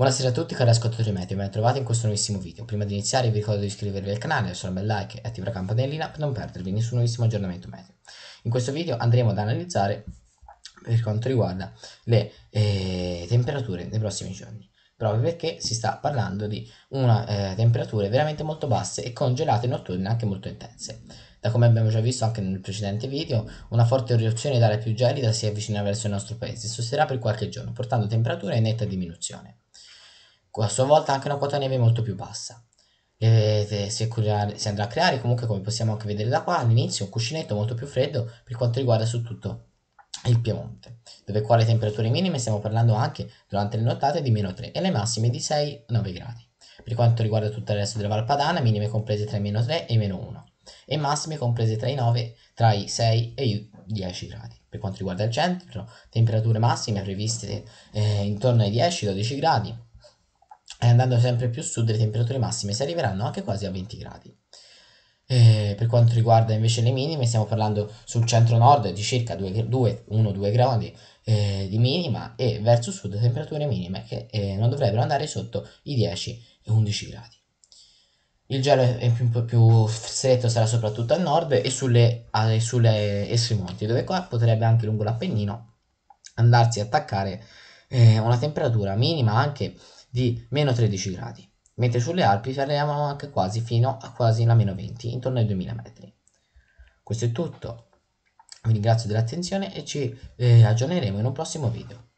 Buonasera a tutti cari ascoltatori media, ben trovati in questo nuovissimo video. Prima di iniziare vi ricordo di iscrivervi al canale, lasciare un bel like e attivare la campanellina per non perdervi nessun nuovissimo aggiornamento medio. In questo video andremo ad analizzare per quanto riguarda le eh, temperature nei prossimi giorni proprio perché si sta parlando di una eh, temperature veramente molto basse e congelate notturne anche molto intense. Da come abbiamo già visto anche nel precedente video, una forte eruzione d'aria più gelida si avvicina verso il nostro paese e sosterrà per qualche giorno, portando temperature in netta diminuzione a sua volta anche una quota neve molto più bassa. E si, si andrà a creare comunque come possiamo anche vedere da qua all'inizio un cuscinetto molto più freddo per quanto riguarda su tutto il Piemonte, dove qua le temperature minime stiamo parlando anche durante le nottate di meno 3 e le massime di 6-9 gradi. Per quanto riguarda tutto il resto della Valpadana, minime comprese tra i meno 3 e i meno 1 e massime comprese tra i 9, tra i 6 e i 10 gradi. Per quanto riguarda il centro, temperature massime previste eh, intorno ai 10-12 gradi, e eh, andando sempre più a sud le temperature massime si arriveranno anche quasi a 20 gradi. E eh, per quanto riguarda invece le minime, stiamo parlando sul centro-nord di circa 1-2 gradi eh, di minima e verso sud temperature minime che eh, non dovrebbero andare sotto i 10 11 gradi. Il gelo è più, più stretto sarà soprattutto a nord e sulle, eh, sulle estremonti, dove qua potrebbe anche lungo l'Appennino andarsi a attaccare eh, una temperatura minima anche di meno 13 gradi, mentre sulle Alpi saremo anche quasi fino a quasi la meno 20, intorno ai 2000 metri. Questo è tutto, vi ringrazio dell'attenzione e ci eh, aggiorneremo in un prossimo video.